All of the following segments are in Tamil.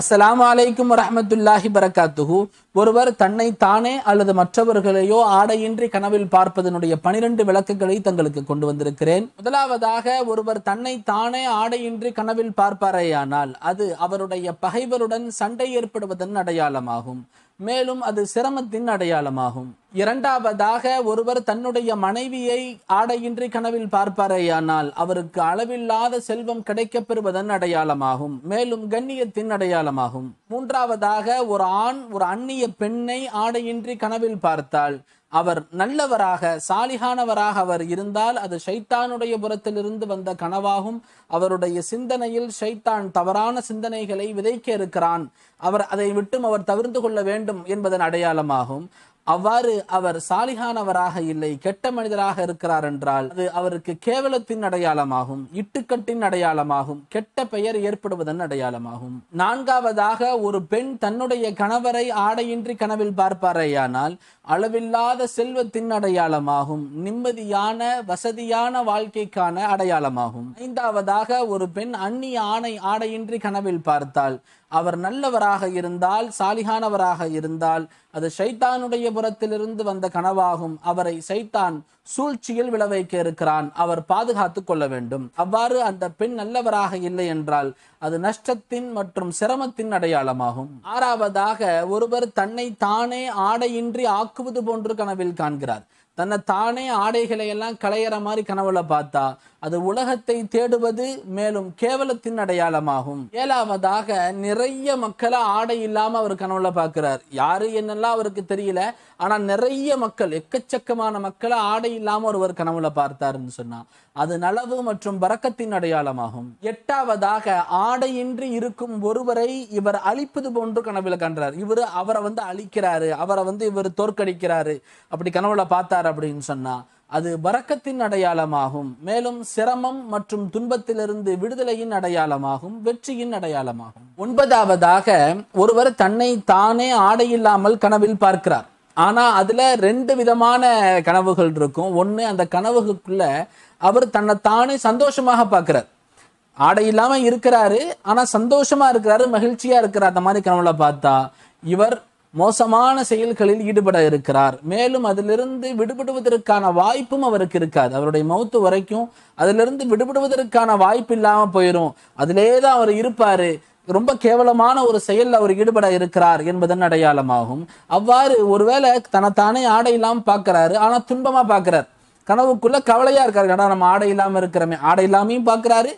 அஸ்லாம் வலைக்கும் வரமத்துல்லாஹி பரகாத்துஹு ஒருவர் தன்னை தானே அல்லது மற்றவர்களையோ ஆடையின்றி கனவில் பார்ப்பதனுடைய பனிரெண்டு விளக்குகளை தங்களுக்கு கொண்டு வந்திருக்கிறேன் முதலாவதாக ஒருவர் தன்னை தானே ஆடையின்றி கனவில் பார்ப்பாரேயானால் அது அவருடைய பகைவருடன் சண்டை ஏற்படுவதன் அடையாளமாகும் மேலும் அது சிரமத்தின் அடையாளமாகும் இரண்டாவதாக ஒருவர் தன்னுடைய மனைவியை ஆடையின்றி கனவில் பார்ப்பாரேயானால் அவருக்கு அளவில்லாத செல்வம் கிடைக்கப் பெறுவதன் அடையாளமாகும் மேலும் கண்ணியத்தின் அடையாளமாகும் மூன்றாவதாக ஒரு ஆண் ஒரு அந்நிய பெண்ணை ஆடையின்றி கனவில் பார்த்தால் அவர் நல்லவராக சாலிகானவராக அவர் இருந்தால் அது ஷைத்தானுடைய புறத்திலிருந்து வந்த கனவாகும் அவருடைய சிந்தனையில் ஷைத்தான் தவறான சிந்தனைகளை விதைக்க இருக்கிறான் அவர் அதை விட்டும் அவர் தவிர்ந்து கொள்ள வேண்டும் என்பதன் அடையாளமாகும் அவ்வாறு அவர் சாலிகானவராக இல்லை கெட்ட மனிதராக இருக்கிறார் என்றால் அது அவருக்கு கேவலத்தின் அடையாளமாகும் இட்டுக்கட்டின் அடையாளமாகும் கெட்ட பெயர் ஏற்படுவதன் அடையாளமாகும் நான்காவதாக ஒரு பெண் தன்னுடைய கணவரை ஆடையின்றி கனவில் பார்ப்பாரேயானால் அளவில்லாத செல்வத்தின் அடையாளமாகும் நிம்மதியான வசதியான வாழ்க்கைக்கான அடையாளமாகும் ஐந்தாவதாக ஒரு பெண் அந்நிய ஆணை ஆடையின்றி கனவில் பார்த்தால் அவர் நல்லவராக இருந்தால் சாலிகானவராக இருந்தால் அது ஷைத்தானுடைய புறத்திலிருந்து வந்த கனவாகும் அவரை சைத்தான் சூழ்ச்சியில் விளைவைக்க இருக்கிறான் அவர் பாதுகாத்து கொள்ள வேண்டும் அவ்வாறு அந்த பெண் நல்லவராக இல்லை என்றால் அது நஷ்டத்தின் மற்றும் சிரமத்தின் அடையாளமாகும் ஆறாவதாக ஒருவர் தன்னை தானே ஆடையின்றி ஆக்குவது போன்று கனவில் காண்கிறார் தன்னை தானே ஆடைகளை எல்லாம் களையிற மாதிரி கனவுல பார்த்தா அது உலகத்தை தேடுவது மேலும் கேவலத்தின் அடையாளமாகும் ஏழாவதாக நிறைய மக்களை ஆடை இல்லாம அவர் கனவுல பார்க்கிறார் யாரு என்னெல்லாம் அவருக்கு தெரியல ஆனா நிறைய மக்கள் எக்கச்சக்கமான மக்களை ஆடை இல்லாம ஒருவர் கனவுல பார்த்தாருன்னு சொன்னா அது நலவு மற்றும் பறக்கத்தின் அடையாளமாகும் எட்டாவதாக ஆடையின்றி இருக்கும் ஒருவரை இவர் அழிப்பது போன்று கனவுல கன்றார் இவர் அவரை வந்து அழிக்கிறாரு அவரை வந்து இவர் தோற்கடிக்கிறாரு அப்படி கனவுல பார்த்தார் அப்படின்னு சொன்னால் அது பறக்கத்தின் அடையாளமாகும் மேலும் சிரமம் மற்றும் துன்பத்திலிருந்து விடுதலையின் அடையாளமாகும் வெற்றியின் அடையாளமாகும் ஒன்பதாவதாக ஒருவர் தன்னை தானே ஆடை இல்லாமல் கனவில் பார்க்கிறார் ஆனா அதுல ரெண்டு விதமான கனவுகள் இருக்கும் ஒண்ணு அந்த கனவுக்குள்ள அவர் தன்னை தானே சந்தோஷமாக பார்க்கிறார் ஆடை இல்லாமல் இருக்கிறாரு ஆனால் சந்தோஷமா இருக்கிறாரு மகிழ்ச்சியா இருக்கிறார் அந்த மாதிரி கனவுல பார்த்தா இவர் மோசமான செயல்களில் ஈடுபட இருக்கிறார் மேலும் அதிலிருந்து விடுபடுவதற்கான வாய்ப்பும் அவருக்கு இருக்காது அவருடைய மௌத்து வரைக்கும் அதிலிருந்து விடுபடுவதற்கான வாய்ப்பு இல்லாமல் போயிடும் அதிலே தான் அவர் இருப்பார் ரொம்ப கேவலமான ஒரு செயலில் அவர் ஈடுபட இருக்கிறார் என்பதன் அடையாளமாகும் அவ்வாறு ஒருவேளை தனத்தானே ஆடை இல்லாமல் பார்க்குறாரு ஆனால் துன்பமாக பார்க்குறார் கனவுக்குள்ள கவலையாக இருக்காரு ஆனால் நம்ம ஆடை இல்லாமல் இருக்கிறமே ஆடை இல்லாமையும் பார்க்குறாரு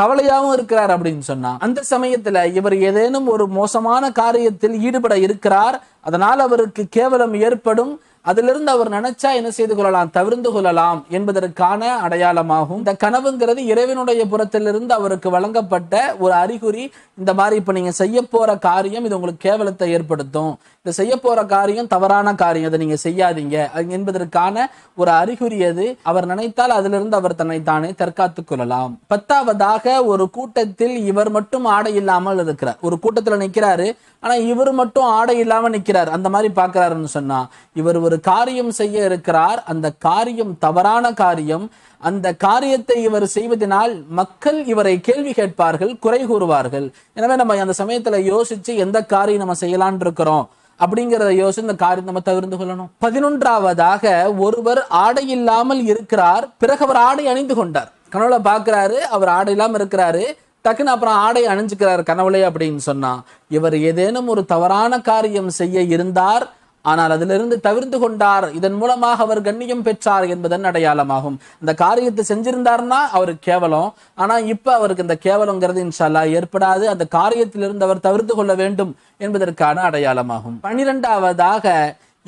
கவலையாகவும் இருக்கிறார் அப்படின்னு சொன்னான் அந்த சமயத்துல இவர் ஏதேனும் ஒரு மோசமான காரியத்தில் ஈடுபட இருக்கிறார் அதனால் அவருக்கு கேவலம் ஏற்படும் அதிலிருந்து அவர் நினைச்சா என்ன செய்து கொள்ளலாம் தவிர்ந்து கொள்ளலாம் என்பதற்கான அடையாளமாகும் இந்த கனவுங்கிறது இறைவனுடைய புறத்திலிருந்து அவருக்கு வழங்கப்பட்ட ஒரு அறிகுறி இந்த மாதிரி இப்ப நீங்க செய்ய போற காரியம் இது உங்களுக்கு கேவலத்தை ஏற்படுத்தும் இந்த செய்ய போற காரியம் தவறான காரியம் அதை நீங்க செய்யாதீங்க என்பதற்கான ஒரு அறிகுறி அது அவர் நினைத்தால் அதிலிருந்து அவர் தன்னை தானே தற்காத்துக் கொள்ளலாம் பத்தாவதாக ஒரு கூட்டத்தில் இவர் மட்டும் ஆடை இல்லாமல் இருக்கிறார் ஒரு கூட்டத்துல நிக்கிறாரு ஆனா இவர் மட்டும் ஆடை இல்லாம நிக்கிறார் அந்த மாதிரி பாக்குறாருன்னு சொன்னா இவர் ஒரு காரியம் செய்ய இருக்கிறார் அந்த காரியம் தவறான காரியம் அந்த காரியத்தை இவர் செய்வதனால் மக்கள் இவரை கேள்வி கேட்பார்கள் குறை கூறுவார்கள் எனவே நம்ம அந்த சமயத்துல யோசிச்சு எந்த காரியம் நம்ம செய்யலான் இருக்கிறோம் அப்படிங்கிறத யோசிச்சு இந்த காரியம் நம்ம தவிர்த்து கொள்ளணும் பதினொன்றாவதாக ஒருவர் ஆடை இல்லாமல் இருக்கிறார் பிறகு அவர் ஆடை அணிந்து கொண்டார் கனவுல பாக்குறாரு அவர் ஆடை இல்லாமல் இருக்கிறாரு டக்குன்னு அப்புறம் ஆடை அணிஞ்சுக்கிறார் கனவுலே அப்படின்னு சொன்னா இவர் ஏதேனும் ஒரு தவறான காரியம் செய்ய இருந்தார் ஆனால் அதிலிருந்து தவிர்த்து கொண்டார் இதன் மூலமாக அவர் கண்ணியம் பெற்றார் என்பதன் அடையாளமாகும் இந்த காரியத்தை செஞ்சிருந்தார்னா அவர் கேவலம் ஆனா இப்ப அவருக்கு இந்த கேவலங்கிறது இன்ஷால்லா ஏற்படாது அந்த காரியத்திலிருந்து அவர் தவிர்த்து கொள்ள வேண்டும் என்பதற்கான அடையாளமாகும் பனிரெண்டாவதாக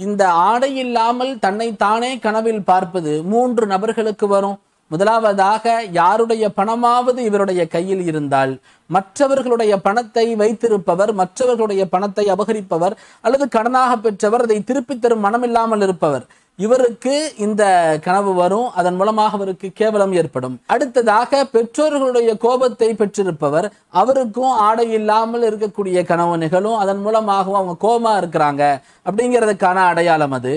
இந்த ஆடை இல்லாமல் தன்னை தானே கனவில் பார்ப்பது மூன்று நபர்களுக்கு வரும் முதலாவதாக யாருடைய பணமாவது இவருடைய கையில் இருந்தால் மற்றவர்களுடைய பணத்தை வைத்திருப்பவர் மற்றவர்களுடைய பணத்தை அபகரிப்பவர் அல்லது கடனாக பெற்றவர் அதை திருப்பித் தரும் மனமில்லாமல் இருப்பவர் இவருக்கு இந்த கனவு வரும் அதன் மூலமாக அவருக்கு கேவலம் ஏற்படும் அடுத்ததாக பெற்றோர்களுடைய கோபத்தை பெற்றிருப்பவர் அவருக்கும் ஆடை இல்லாமல் இருக்கக்கூடிய கனவு நிகழும் அதன் மூலமாகவும் அவங்க கோபமா இருக்கிறாங்க அப்படிங்கிறதுக்கான அடையாளம் அது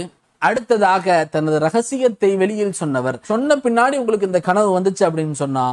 அடுத்ததாக தனது ரகசியத்தை வெளியில் சொன்னவர் சொன்ன பின்னாடி உங்களுக்கு இந்த கனவு வந்துச்சு அப்படின்னு சொன்னா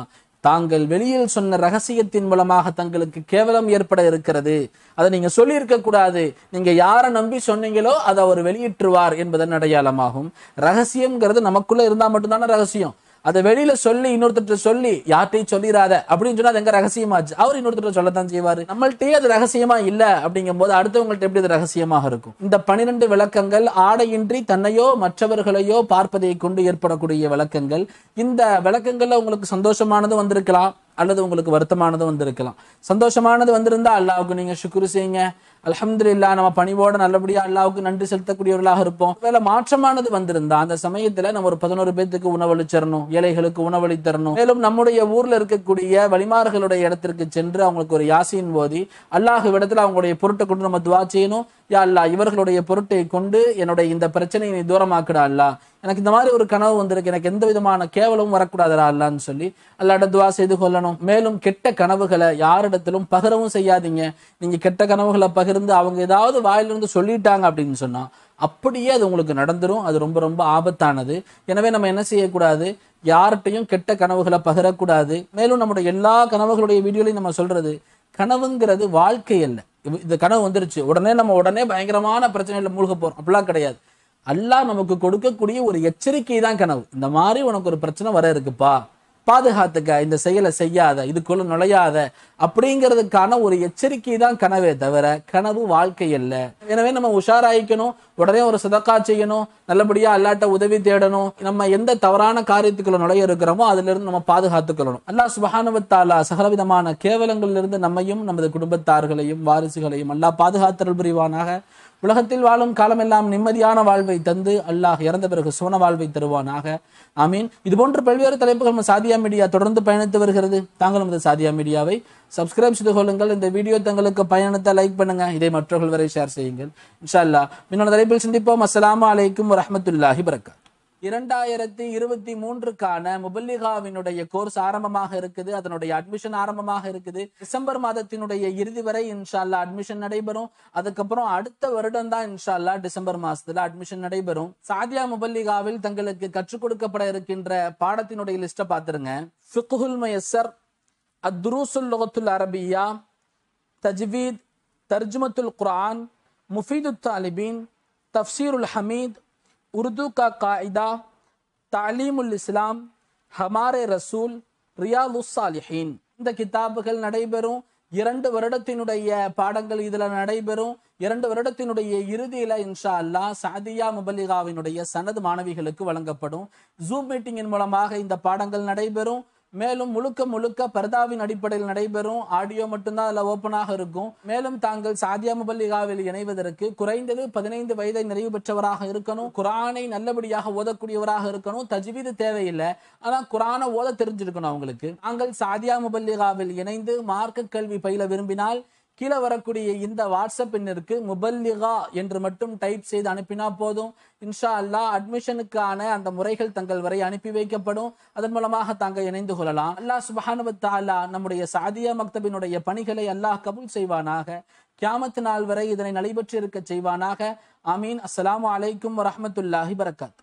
தாங்கள் வெளியில் சொன்ன ரகசியத்தின் மூலமாக தங்களுக்கு கேவலம் ஏற்பட இருக்கிறது அதை நீங்க சொல்லியிருக்க கூடாது நீங்க யாரை நம்பி சொன்னீங்களோ அதை அவர் வெளியிட்டுருவார் என்பதன் அடையாளமாகும் ரகசியம்ங்கிறது நமக்குள்ள இருந்தா மட்டும்தான ரகசியம் அதை வெளியில சொல்லி இன்னொருத்தர் சொல்லி யார்ட்டையும் சொல்லிடாத அப்படின்னு சொன்னா அது எங்க ரகசியமாச்சு அவர் இன்னொருத்தர் சொல்லத்தான் செய்வாரு நம்மள்டே அது ரகசியமா இல்ல அப்படிங்கும் போது அடுத்தவங்கள்ட்ட எப்படி அது ரகசியமாக இருக்கும் இந்த பனிரெண்டு விளக்கங்கள் ஆடையின்றி தன்னையோ மற்றவர்களையோ பார்ப்பதை கொண்டு ஏற்படக்கூடிய விளக்கங்கள் இந்த விளக்கங்கள்ல உங்களுக்கு சந்தோஷமானது வந்திருக்கலாம் அல்லது உங்களுக்கு வருத்தமானது வந்திருக்கலாம் சந்தோஷமானது வந்திருந்தா அல்லாவுக்கு நீங்க சுக்குரு செய்யுங்க அலமது இல்லா நம்ம பணிவோட நல்லபடியா அல்லாவுக்கு நன்றி செலுத்தக்கூடியவர்களாக இருப்போம் வேலை மாற்றமானது வந்திருந்தா அந்த சமயத்துல நம்ம ஒரு பதினோரு பேத்துக்கு உணவளிச்சிடணும் ஏழைகளுக்கு உணவளித்தரணும் மேலும் நம்முடைய ஊர்ல இருக்கக்கூடிய வழிமார்களுடைய இடத்திற்கு சென்று அவங்களுக்கு ஒரு யாசியின் போதி அல்லாஹு இடத்துல அவங்களுடைய பொருட்டை கொண்டு நம்ம துவா செய்யணும் யா அல்லா இவர்களுடைய பொருட்டை கொண்டு என்னுடைய இந்த பிரச்சனையை நீ தூரமாக்கிடா அல்லா எனக்கு இந்த மாதிரி ஒரு கனவு வந்திருக்கு எனக்கு எந்த விதமான கேவலமும் வரக்கூடாதா அல்லான்னு சொல்லி அல்லாட துவா செய்து கொள்ளணும் மேலும் கெட்ட கனவுகளை யாரிடத்திலும் பகிரவும் செய்யாதீங்க நீங்க கெட்ட கனவுகளை பகிர்ந்து அவங்க ஏதாவது வாயிலிருந்து சொல்லிட்டாங்க அப்படின்னு சொன்னா அப்படியே அது உங்களுக்கு நடந்துரும் அது ரொம்ப ரொம்ப ஆபத்தானது எனவே நம்ம என்ன செய்யக்கூடாது யார்கிட்டையும் கெட்ட கனவுகளை பகிரக்கூடாது மேலும் நம்முடைய எல்லா கனவுகளுடைய வீடியோலையும் நம்ம சொல்றது கனவுங்கிறது வாழ்க்கை அல்ல இந்த கனவு வந்துருச்சு உடனே நம்ம உடனே பயங்கரமான பிரச்சனைகளை மூழ்க போறோம் அப்படிலாம் கிடையாது அல்லாஹ் நமக்கு கொடுக்கக்கூடிய ஒரு எச்சரிக்கை தான் கனவு இந்த மாதிரி உனக்கு ஒரு பிரச்சனை வர இருக்குப்பா பாதுகாத்துக்க இந்த செயலை செய்யாத இதுக்குள்ள நுழையாத அப்படிங்கிறதுக்கான ஒரு எச்சரிக்கை தான் கனவே தவிர கனவு வாழ்க்கை அல்ல எனவே நம்ம உஷாராயிக்கணும் உடனே ஒரு சதக்கா செய்யணும் நல்லபடியா அல்லாட்ட உதவி தேடணும் நம்ம எந்த தவறான காரியத்துக்குள்ள நுழைய இருக்கிறோமோ அதுல இருந்து நம்ம பாதுகாத்துக்கொள்ளணும் அல்லா சுபஹானுவத்தாலா சகலவிதமான இருந்து நம்மையும் நமது குடும்பத்தார்களையும் வாரிசுகளையும் அல்லா பாதுகாத்தல் புரிவானாக உலகத்தில் வாழும் காலமெல்லாம் நிம்மதியான வாழ்வை தந்து அல்லாஹ் இறந்த பிறகு சோன வாழ்வை தருவானாக ஐ இது போன்ற பல்வேறு தலைப்புகள் நம்ம சாதிய சாதியா மீடியா தொடர்ந்து பயணித்து வருகிறது தாங்களும் இந்த சாதியா மீடியாவை சப்ஸ்கிரைப் செய்து கொள்ளுங்கள் இந்த வீடியோ தங்களுக்கு பயணத்தை லைக் பண்ணுங்க இதை மற்றவர்கள் வரை ஷேர் செய்யுங்கள் இன்ஷா அல்லா மின்னோட தலைப்பில் சந்திப்போம் அஸ்லாம் வலைக்கம் வரமத்துல்லாஹி வரகா இரண்டாயிரத்தி இருபத்தி மூன்றுக்கான முபல்லிகாவினுடைய கோர்ஸ் ஆரம்பமாக இருக்குது அதனுடைய அட்மிஷன் ஆரம்பமாக இருக்குது டிசம்பர் மாதத்தினுடைய இறுதி வரை இன்ஷால்லா அட்மிஷன் நடைபெறும் அதுக்கப்புறம் அடுத்த வருடம் தான் இன்ஷால்லா டிசம்பர் மாசத்துல அட்மிஷன் நடைபெறும் சாதியா முபல்லிகாவில் தங்களுக்கு கற்றுக் கொடுக்கப்பட இருக்கின்ற பாடத்தினுடைய லிஸ்ட பாத்துருங்க ஃபிகுல் மயசர் அத்ரூசுல் லுகத்துல் அரபியா தஜ்வீத் தர்ஜுமத்துல் குரான் முஃபீது தாலிபின் தஃசீருல் ஹமீத் उर्दू تعلیم الاسلام ہمارے رسول ரசூல் الصالحین இந்த கிதாபுகள் நடைபெறும் இரண்டு வருடத்தினுடைய பாடங்கள் இதில் நடைபெறும் இரண்டு வருடத்தினுடைய இறுதியில் இன்ஷா அல்லா சாதியா முபலிகாவினுடைய சனது மாணவிகளுக்கு வழங்கப்படும் ஜூம் மீட்டிங்கின் மூலமாக இந்த பாடங்கள் நடைபெறும் மேலும் முழுக்க முழுக்க பர்தாவின் அடிப்படையில் நடைபெறும் ஆடியோ மட்டும்தான் அதில் ஓப்பனாக இருக்கும் மேலும் தாங்கள் சாதியா முபல்லிகாவில் இணைவதற்கு குறைந்தது பதினைந்து வயதை நிறைவு பெற்றவராக இருக்கணும் குரானை நல்லபடியாக ஓதக்கூடியவராக இருக்கணும் தஜ்வீது தேவையில்லை ஆனால் குரானை ஓத தெரிஞ்சிருக்கணும் அவங்களுக்கு தாங்கள் சாதியா முபல்லிகாவில் இணைந்து மார்க்க கல்வி பயில விரும்பினால் கீழே வரக்கூடிய இந்த வாட்ஸ்அப் இருக்கு முபல்லிகா என்று மட்டும் டைப் செய்து அனுப்பினா போதும் இன்ஷா அல்லா அட்மிஷனுக்கான அந்த முறைகள் தங்கள் வரை அனுப்பி வைக்கப்படும் அதன் மூலமாக தாங்கள் இணைந்து கொள்ளலாம் அல்லாஹ் சுபஹானுவத்தாலா நம்முடைய சாதியா மக்தபினுடைய பணிகளை அல்லாஹ் கபூல் செய்வானாக கியாமத்து நாள் வரை இதனை நடைபெற்றிருக்க செய்வானாக அமீன் அஸ்லாம் வலைக்கும் வரமத்துல்லாஹி வரகாத்